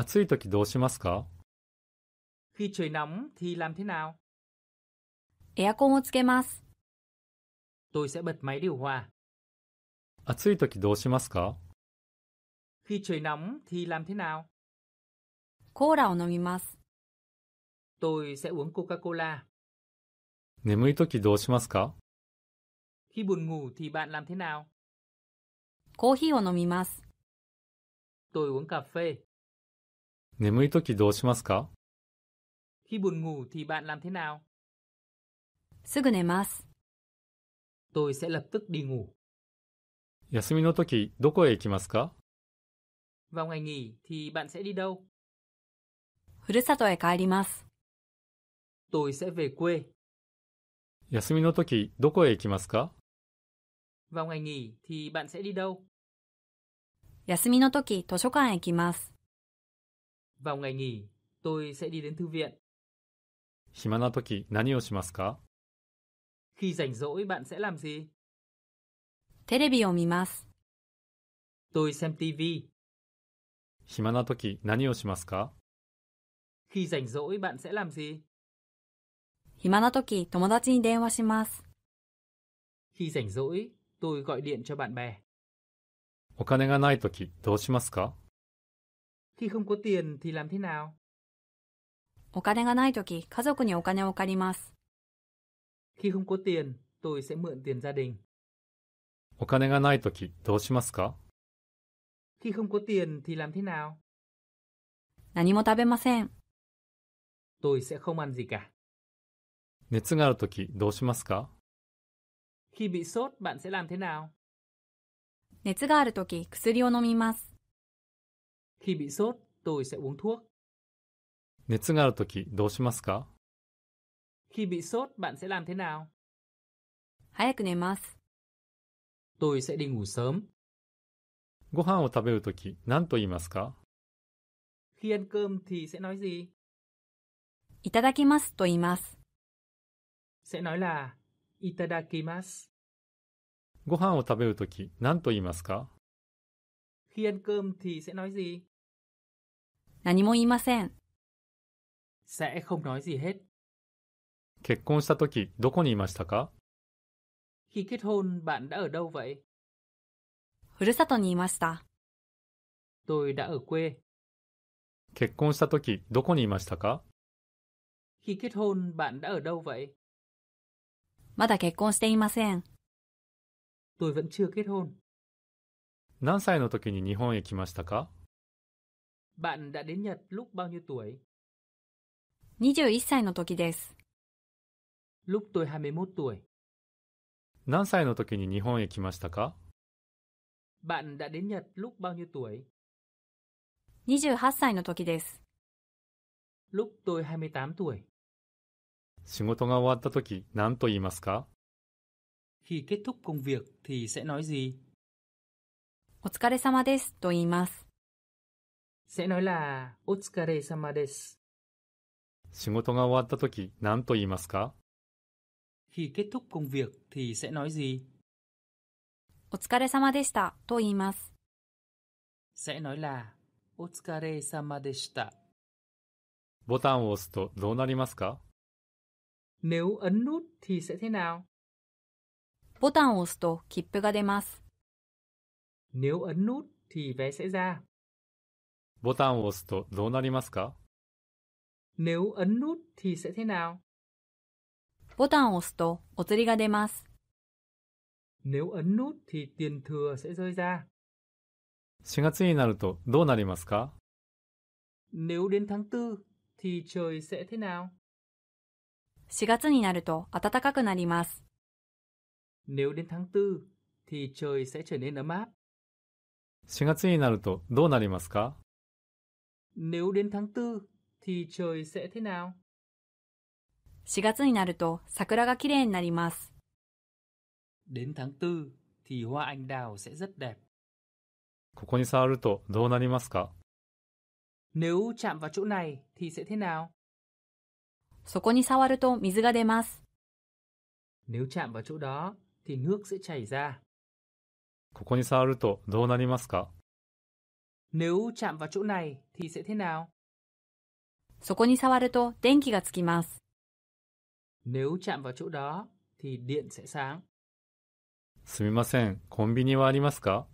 暑い時どうしますか Khi trời nóng thì làm thế nào? エアコンをつけます。Tôi sẽ bật máy điều hòa. 暑い時どうしますか Khi trời nóng thì làm thế nào? コーラを飲みます。Tôi sẽ uống Coca-Cola. 眠い時どうしますか Khi buồn ngủ thì bạn làm thế nào? コーヒーを飲みます。Tôi uống cà phê. 眠いとどうしますかすぐ寝ます。とぃみのときどこへ行きますかふるさとへ帰ります。とぃ休みのときどこへ行きますかわが休みのとき図書館へ行きます。vào ngày nghỉ, tôi sẽ đi đến thư viện. 暇な時何をしますか Khi rảnh rỗi bạn sẽ làm gì? テレビを見ます。Tôi xem TV. 暇な時何をしますか Khi rảnh rỗi bạn sẽ làm gì? 暇な時、友達に電話します。Khi rảnh rỗi, tôi gọi điện cho bạn bè. お金がない時どうしますか khi không có tiền thì làm thế nào? お金がないとき、家族にお金を借ります。khi không có tiền, tôi sẽ mượn tiền gia đình. お金がないとき、どうしますか khi không có tiền thì làm thế nào? 何も食べません。tôi sẽ không ăn gì cả. 熱があるとき、どうしますか khi bị sốt, bạn sẽ làm thế nào? 熱があるとき、薬を飲みます。khi bị sốt, tôi sẽ uống thuốc. 熱があるときどうしますか Khi bị sốt, bạn sẽ làm thế nào? Tôi sẽ đi ngủ sớm. ご飯を食べるとき何と言いますか Khi ăn cơm thì sẽ nói gì? Sẽ nói là itadakimasu. ご飯を食べるとき何と言いますか Khi ăn cơm thì sẽ nói gì? 何も言いません。sẽ không nói gì hết. 結婚した時、どこにいましたか Khi kết hôn, bạn đã ở đâu vậy? ふるさとにいました。Tôi đã ở quê. 結婚した時、どこにいましたか Khi kết hôn, bạn đã ở đâu vậy? まだ結婚していません。Tôi vẫn chưa kết hôn. 何歳の時に日本へ来ましたか Bạn đã đến Nhật lúc bao nhiêu tuổi? 21歳の時です。lúc tôi 21 tuổi. 何歳の時に日本へ来ましたか Bạn đã đến Nhật lúc bao nhiêu tuổi? 28 Lúc tôi 28 tuổi. 仕事が終わった時何と言いますか Khi kết thúc công việc thì sẽ nói gì? お疲れ様ですと言います。sẽ nói là otsukare sama desu. 仕事が終わった時、何と言いますか Khi kết thúc công việc thì sẽ nói gì? お疲れ様でしたと言います。sẽ nói là お疲れ様でした。ボタンを押すとどうなりますか Nếu ấn nút thì sẽ thế nào? ボタンを押すと切符が出ます。Nếu ấn nút thì vé sẽ ra. ボタンを押すとどうなりますか Nếu ấn nút thì sẽ thế nào? ボタンを押すとお釣りが出ます。Nếu ấn nút thì tiền thừa sẽ rơi ra. 4月になるとどうなりますか Nếu đến tháng 4 thì trời sẽ thế nào? 4月になると暖かくなります。Nếu đến tháng 4 thì trời sẽ trở nên ấm áp. 4月になるとどうなりますか nếu đến tháng 4 thì trời sẽ thế nào? 4月になると桜がきれいになります。đến tháng 4 thì hoa anh đào sẽ rất đẹp. ここに触るとどうなりますか Nếu chạm vào chỗ này thì sẽ thế nào? そこに触ると水が出ます。Nếu chạm vào chỗ đó thì nước sẽ chảy ra. ここに触るとどうなりますか nếu chạm vào chỗ này thì sẽ thế nào? そこに触ると電気がつきます。nếu chạm vào chỗ đó thì điện sẽ sáng. すみません、コンビニはありますか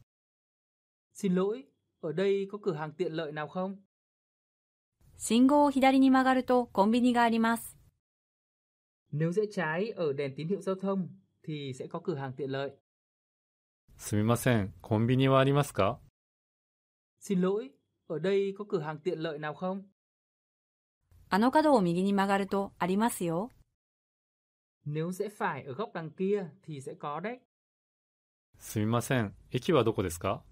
Xin lỗi, ở đây có cửa hàng tiện lợi nào không? 信号を左に曲がるとコンビニがあります。Nếu rẽ trái ở đèn tín hiệu giao thông thì sẽ có cửa hàng tiện lợi. すみません、コンビニはありますか Xin lỗi, ở đây có cửa hàng tiện lợi nào không? あの角を右に曲がるとありますよ。Nếu rẽ phải ở góc đằng kia thì sẽ có đấy. すみません、駅はどこですか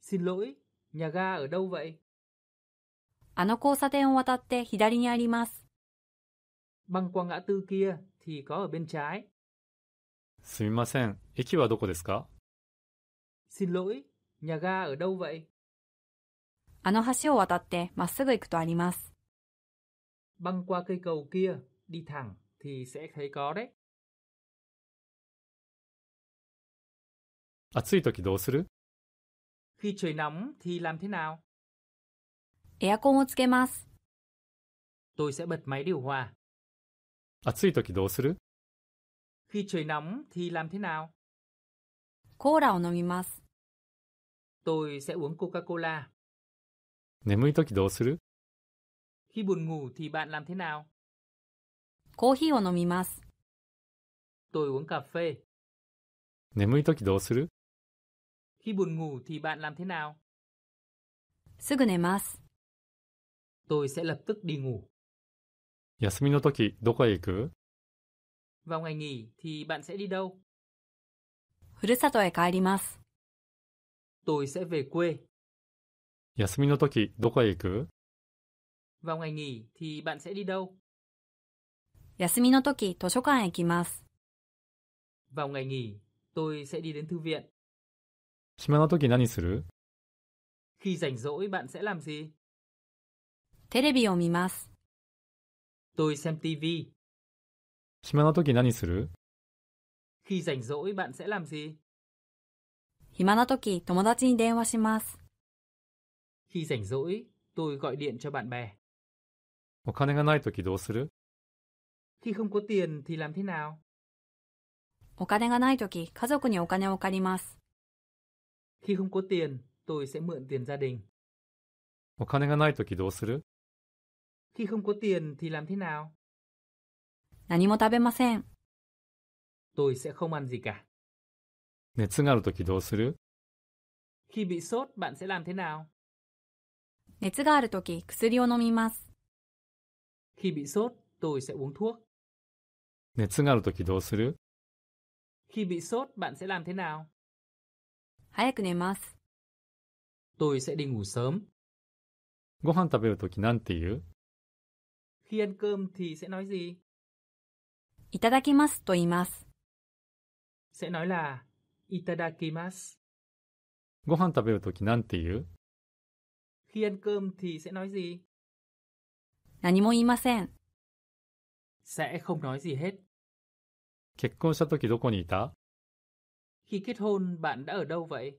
Xin lỗi, nhà ga ở đâu vậy? あの交差点を渡って左にあります。Băng qua ngã tư kia thì có ở bên trái. すみません、駅はどこですか Xin lỗi, nhà ga ở đâu vậy? あの橋を渡ってまっすぐ行くとあります。Băng qua cây cầu kia, đi thẳng thì sẽ thấy có đấy. 暑い時どうする Khi trời nóng thì làm thế nào? エアコンをつけます。Tôi sẽ bật máy điều hòa. 暑い時どうする Khi trời nóng thì làm thế nào? コーラを飲みます。Tôi sẽ uống Coca-Cola. 眠い時どうする Khi buồn ngủ thì bạn làm thế nào? コーヒーを飲みます。Tôi uống cà phê. 眠い時どうする Khi buồn ngủ thì bạn làm thế nào? すぐ寝ます。Tôi sẽ lập tức đi ngủ. 休みの時どこへ行く Vào ngày nghỉ thì bạn sẽ đi đâu? ふるさとへ帰ります。Tôi sẽ về quê. 休みの時、どこへ行く Vào ngày nghỉ thì bạn sẽ đi đâu? 休みの時、図書館へ行きます。Vào ngày nghỉ, tôi sẽ đi đến thư viện. 暇な時何する Khi rảnh rỗi bạn sẽ làm gì? テレビを見ます。Tôi xem tivi. 暇な時何する Khi rảnh rỗi bạn sẽ làm gì? 暇な時、友達に電話します。Khi rảnh rỗi, tôi gọi điện cho bạn bè. Khi không có tiền thì làm thế nào? Khi không có tiền, tôi sẽ mượn tiền gia đình. Khi không có tiền thì làm thế nào? Tôi sẽ không ăn gì cả. Khi bị sốt, bạn sẽ làm thế nào? 熱があるとき薬を飲みます。熱があるときどうする早く寝ます。どうんご飯食べるときなんて言ういただきますと言います。せ、なおいただきます。ご飯食べるときなんて言う Khi ăn cơm thì sẽ nói gì? 何も言いません。Sẽ không nói gì hết. 結婚した時どこにいた Khi kết hôn, bạn đã ở đâu vậy?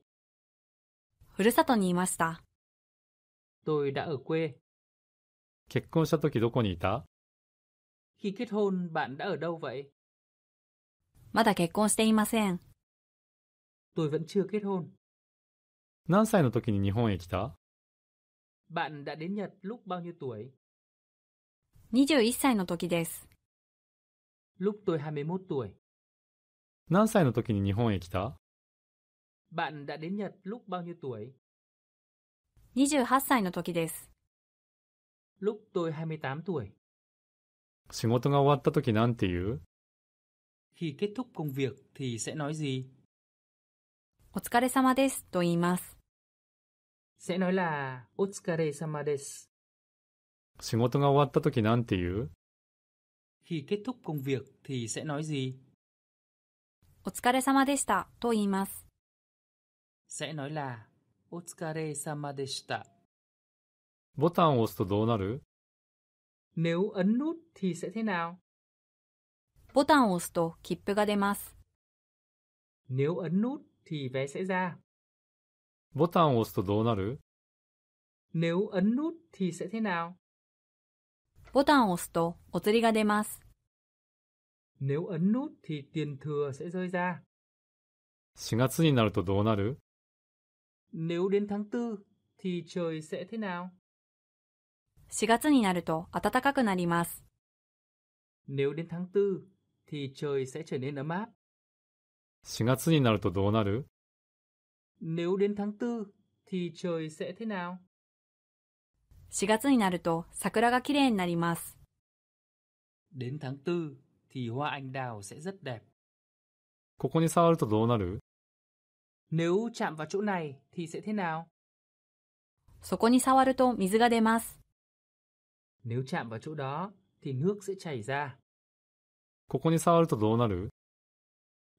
ふるさとにいました。Tôi đã ở quê. 結婚した時どこにいた Khi kết hôn, bạn đã ở đâu vậy? まだ結婚していません。Tôi vẫn chưa kết hôn. 何歳の時に日本へ来た bạn đã đến Nhật lúc bao nhiêu tuổi? 21歳の時です。lúc tôi 21 tuổi. 何歳の時に日本へ来た Bạn đã đến Nhật lúc bao nhiêu tuổi? 28歳の時です。lúc tôi 28 tuổi. 仕事が終わった時なんて言う Khi kết thúc công việc thì sẽ nói gì? お疲れ様ですと言います。sẽ nói là otsukare sama desu. 仕事が終わった時なんて言う Khi kết thúc công việc thì sẽ nói gì? お疲れ様でしたと言います。Sẽ nói là otsukare sama deshita. ボタンを押すとどうなる Nếu ấn nút thì sẽ thế nào? ボタンを押すと切符が出ます。Nếu ấn nút thì vé sẽ ra. ボタンを押すとどうなる Nếu ấn nút thì sẽ thế nào? ボタンを押すとお釣りが出ます。Nếu ấn nút thì tiền thừa sẽ rơi ra. 4月になるとどうなる Nếu đến tháng 4 thì trời sẽ thế nào? 4月になると暖かくなります。Nếu đến tháng 4 thì trời sẽ trở nên ấm áp. 4月になるとどうなる nếu đến tháng 4 thì trời sẽ thế nào? 4月になると桜がきれいになります。Đến tháng 4 thì hoa anh đào sẽ rất đẹp. ここに触るとどうなる Nếu chạm vào chỗ này thì sẽ thế nào? そこに触ると水が出ます。Nếu chạm vào chỗ đó thì nước sẽ chảy ra. ここに触るとどうなる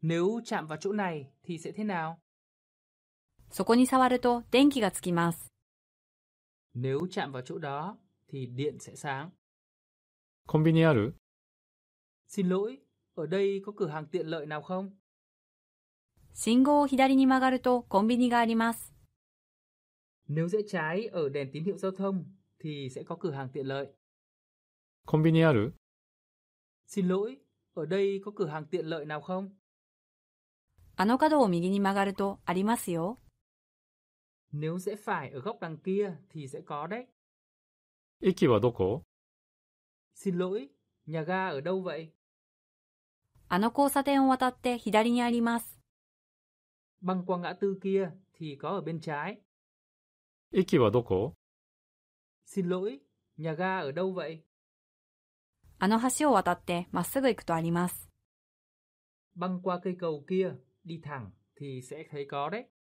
Nếu chạm vào chỗ này thì sẽ thế nào? そこに触ると電気がつきます。コンビニあるコンビニありコンビニあるあの角を右に曲がるとありますよ。Nếu rẽ phải ở góc đằng kia thì sẽ có đấy. Iki wa doko? Xin lỗi, nhà ga ở đâu vậy? あの交差点を渡って左にあります。Băng qua ngã tư kia thì có ở bên trái. Iki wa doko? Xin lỗi, nhà ga ở đâu vậy? あの橋を渡ってまっすぐ行くとあります。Băng qua cây cầu kia, đi thẳng thì sẽ thấy có đấy.